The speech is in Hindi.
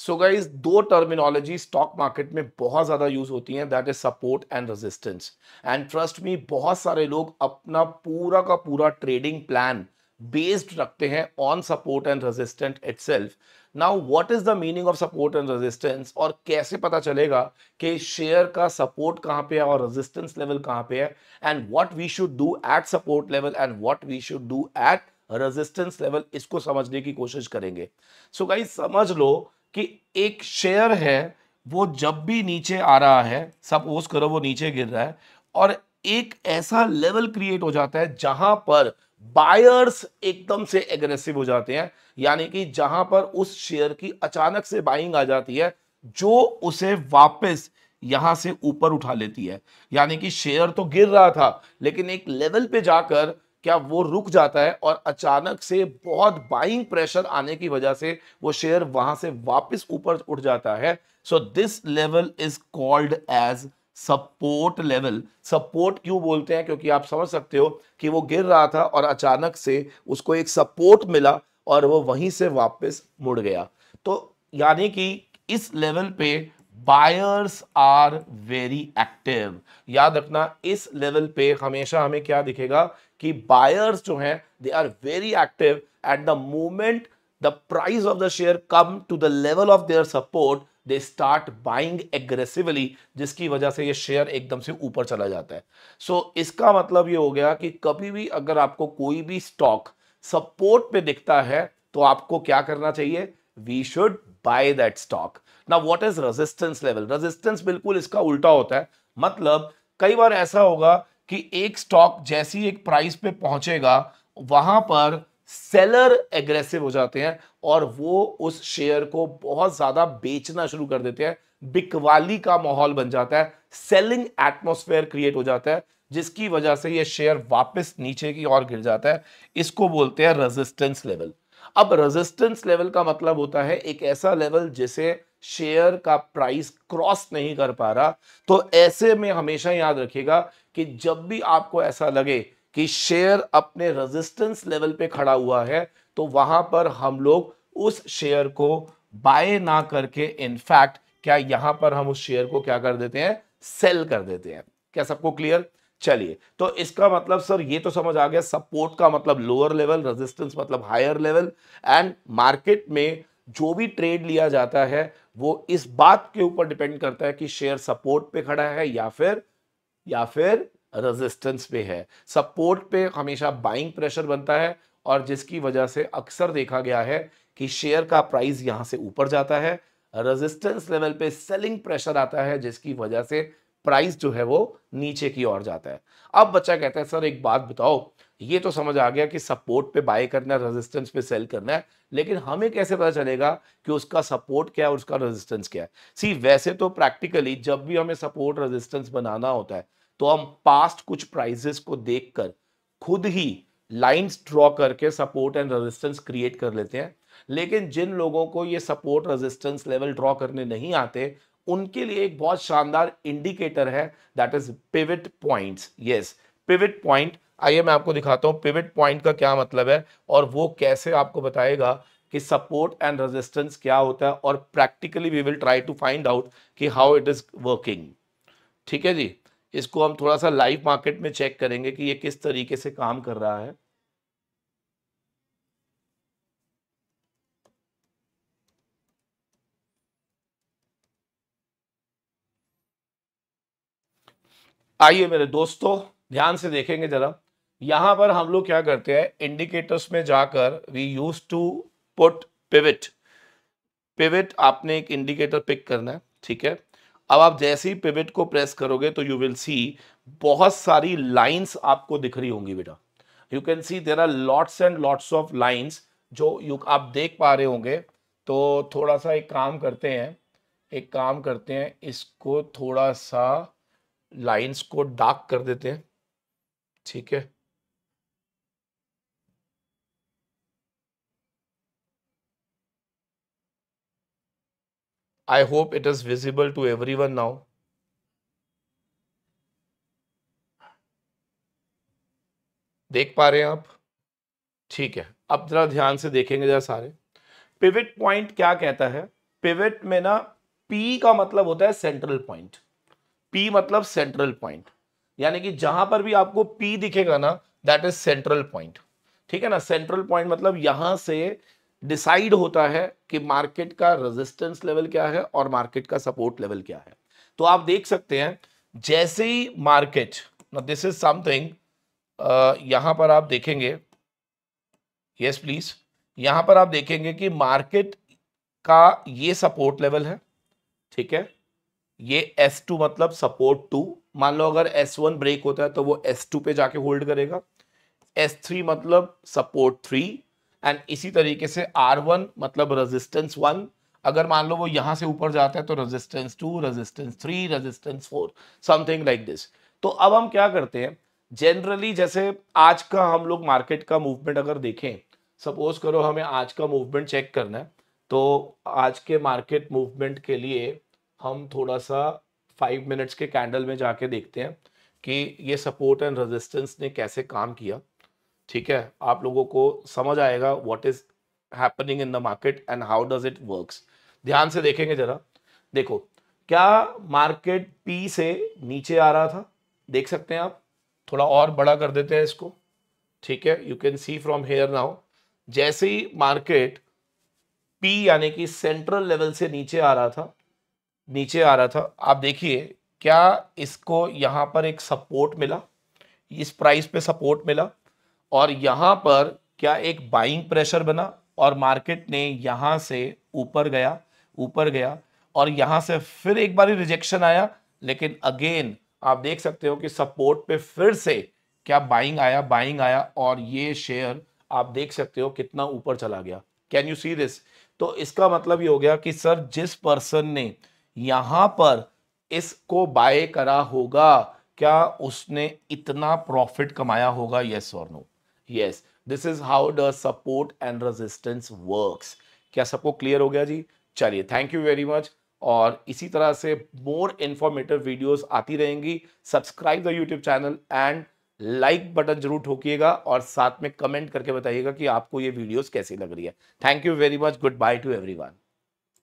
सो गाइज दो टर्मिनोलॉजी स्टॉक मार्केट में बहुत ज़्यादा यूज़ होती हैं that is support and resistance and trust me बहुत सारे लोग अपना पूरा का पूरा ट्रेडिंग प्लान बेस्ड रखते हैं on support and resistant itself now what is the meaning of support and resistance और कैसे पता चलेगा कि शेयर का सपोर्ट कहाँ पे है और रेजिस्टेंस लेवल कहाँ पे है and what we should do at support level and what we should do at resistance level इसको समझने की कोशिश करेंगे सो so गाइज समझ लो कि एक शेयर है वो जब भी नीचे आ रहा है सपोज करो वो नीचे गिर रहा है और एक ऐसा लेवल क्रिएट हो जाता है जहां पर बायर्स एकदम से एग्रेसिव हो जाते हैं यानी कि जहां पर उस शेयर की अचानक से बाइंग आ जाती है जो उसे वापस यहां से ऊपर उठा लेती है यानी कि शेयर तो गिर रहा था लेकिन एक लेवल पे जाकर क्या वो रुक जाता है और अचानक से बहुत बाइंग प्रेशर आने की वजह से वो शेयर वहां से वापस ऊपर उठ जाता है so this level is called as support level support क्यों बोलते हैं क्योंकि आप समझ सकते हो कि वो गिर रहा था और अचानक से उसको एक सपोर्ट मिला और वो वहीं से वापस मुड़ गया तो यानी कि इस लेवल पे बायर्स आर वेरी एक्टिव याद रखना इस लेवल पे हमेशा हमें क्या दिखेगा कि बायर्स जो हैं they are very active at the moment the price of the share come to the level of their support they start buying aggressively जिसकी वजह से ये शेयर एकदम से ऊपर चला जाता है सो so, इसका मतलब ये हो गया कि कभी भी अगर आपको कोई भी स्टॉक सपोर्ट पे दिखता है तो आपको क्या करना चाहिए we should buy that stock ना what is resistance level resistance बिल्कुल इसका उल्टा होता है मतलब कई बार ऐसा होगा कि एक स्टॉक जैसी एक प्राइस पे पहुंचेगा वहां पर सेलर एग्रेसिव हो जाते हैं और वो उस शेयर को बहुत ज्यादा बेचना शुरू कर देते हैं बिकवाली का माहौल बन जाता है सेलिंग एटमोसफेयर क्रिएट हो जाता है जिसकी वजह से ये शेयर वापस नीचे की ओर गिर जाता है इसको बोलते हैं रेजिस्टेंस लेवल अब रेजिस्टेंस लेवल का मतलब होता है एक ऐसा लेवल जिसे शेयर का प्राइस क्रॉस नहीं कर पा रहा तो ऐसे में हमेशा याद रखिएगा कि जब भी आपको ऐसा लगे कि शेयर अपने रेजिस्टेंस लेवल पे खड़ा हुआ है तो वहां पर हम लोग उस शेयर को बाय ना करके इनफैक्ट क्या यहां पर हम उस शेयर को क्या कर देते हैं सेल कर देते हैं क्या सबको क्लियर चलिए तो इसका मतलब सर ये तो समझ आ गया सपोर्ट का मतलब लोअर लेवल रेजिस्टेंस मतलब हायर लेवल एंड मार्केट में जो भी ट्रेड लिया जाता है वो इस बात के ऊपर डिपेंड करता है कि शेयर सपोर्ट पे खड़ा है या फिर या फिर रेजिस्टेंस पे है सपोर्ट पे हमेशा बाइंग प्रेशर बनता है और जिसकी वजह से अक्सर देखा गया है कि शेयर का प्राइस यहां से ऊपर जाता है रेजिस्टेंस लेवल पे सेलिंग प्रेशर आता है जिसकी वजह से प्राइस जो है वो नीचे की ओर जाता है अब बच्चा कहता है सर एक बात बताओ ये तो समझ आ गया कि सपोर्ट पे बाय करना है रेजिस्टेंस पे सेल करना है लेकिन हमें कैसे पता चलेगा कि उसका सपोर्ट क्या है और उसका रेजिस्टेंस क्या है सी वैसे तो प्रैक्टिकली जब भी हमें सपोर्ट रेजिस्टेंस बनाना होता है तो हम पास्ट कुछ प्राइजेस को देखकर खुद ही लाइंस ड्रॉ करके सपोर्ट एंड रेजिस्टेंस क्रिएट कर लेते हैं लेकिन जिन लोगों को ये सपोर्ट रेजिस्टेंस लेवल ड्रॉ करने नहीं आते उनके लिए एक बहुत शानदार इंडिकेटर है that is pivot point yes pivot point आइए मैं आपको दिखाता हूं पिविट पॉइंट का क्या मतलब है और वो कैसे आपको बताएगा कि सपोर्ट एंड रेजिस्टेंस क्या होता है और practically we will try to find out कि हाउ इट इज वर्किंग ठीक है जी इसको हम थोड़ा सा लाइव मार्केट में चेक करेंगे कि ये किस तरीके से काम कर रहा है आइए मेरे दोस्तों ध्यान से देखेंगे जरा यहां पर हम लोग क्या करते हैं इंडिकेटर्स में जाकर we use to put pivot pivot आपने एक इंडिकेटर पिक करना है ठीक है अब आप जैसे ही पिविट को प्रेस करोगे तो यू विल सी बहुत सारी लाइंस आपको दिख रही होंगी बेटा you can see there are lots and lots of lines जो यू आप देख पा रहे होंगे तो थोड़ा सा एक काम करते हैं एक काम करते हैं इसको थोड़ा सा लाइंस को डार्क कर देते हैं ठीक है I hope it is visible to everyone now देख पा रहे हैं आप ठीक है अब जरा ध्यान से देखेंगे जरा सारे पिविट पॉइंट क्या कहता है पिविट में ना पी का मतलब होता है सेंट्रल पॉइंट पी मतलब सेंट्रल पॉइंट यानी कि जहां पर भी आपको पी दिखेगा ना दैट इज सेंट्रल पॉइंट ठीक है ना सेंट्रल पॉइंट मतलब यहां से डिसाइड होता है कि मार्केट का रेजिस्टेंस लेवल क्या है और मार्केट का सपोर्ट लेवल क्या है तो आप देख सकते हैं जैसे ही मार्केट दिस इज समथिंग यहां पर आप देखेंगे यस प्लीज यहां पर आप देखेंगे कि मार्केट का ये सपोर्ट लेवल है ठीक है ये S2 मतलब सपोर्ट टू मान लो अगर S1 ब्रेक होता है तो वो S2 पे जाके होल्ड करेगा S3 मतलब सपोर्ट थ्री एंड इसी तरीके से R1 मतलब रेजिस्टेंस वन अगर मान लो वो यहाँ से ऊपर जाता है तो resistance two resistance three resistance four something like this तो अब हम क्या करते हैं जनरली जैसे आज का हम लोग मार्केट का मूवमेंट अगर देखें सपोज करो हमें आज का मूवमेंट चेक करना है तो आज के मार्केट मूवमेंट के लिए हम थोड़ा सा फाइव मिनट्स के कैंडल में जाके देखते हैं कि ये सपोर्ट एंड रेजिस्टेंस ने कैसे काम किया ठीक है आप लोगों को समझ आएगा what is happening in the market and how does it works ध्यान से देखेंगे जरा देखो क्या मार्केट पी से नीचे आ रहा था देख सकते हैं आप थोड़ा और बड़ा कर देते हैं इसको ठीक है you can see from here now जैसे ही मार्केट पी यानी कि सेंट्रल लेवल से नीचे आ रहा था नीचे आ रहा था आप देखिए क्या इसको यहाँ पर एक सपोर्ट मिला इस प्राइस पे सपोर्ट मिला और यहाँ पर क्या एक बाइंग प्रेशर बना और मार्केट ने यहाँ से ऊपर गया ऊपर गया और यहाँ से फिर एक बार रिजेक्शन आया लेकिन अगेन आप देख सकते हो कि सपोर्ट पे फिर से क्या बाइंग आया बाइंग आया और ये शेयर आप देख सकते हो कितना ऊपर चला गया कैन यू सी दिस तो इसका मतलब ये हो गया कि सर जिस पर्सन ने यहां पर इसको बाय करा होगा क्या उसने इतना प्रॉफिट कमाया होगा यस और no yes this is how the support and resistance works क्या सबको क्लियर हो गया जी चलिए थैंक यू वेरी मच और इसी तरह से मोर इन्फॉर्मेटिव वीडियोस आती रहेंगी subscribe the YouTube channel and like button जरूर ठोकिएगा और साथ में कमेंट करके बताइएगा कि आपको ये वीडियोस कैसी लग रही है thank you very much goodbye to everyone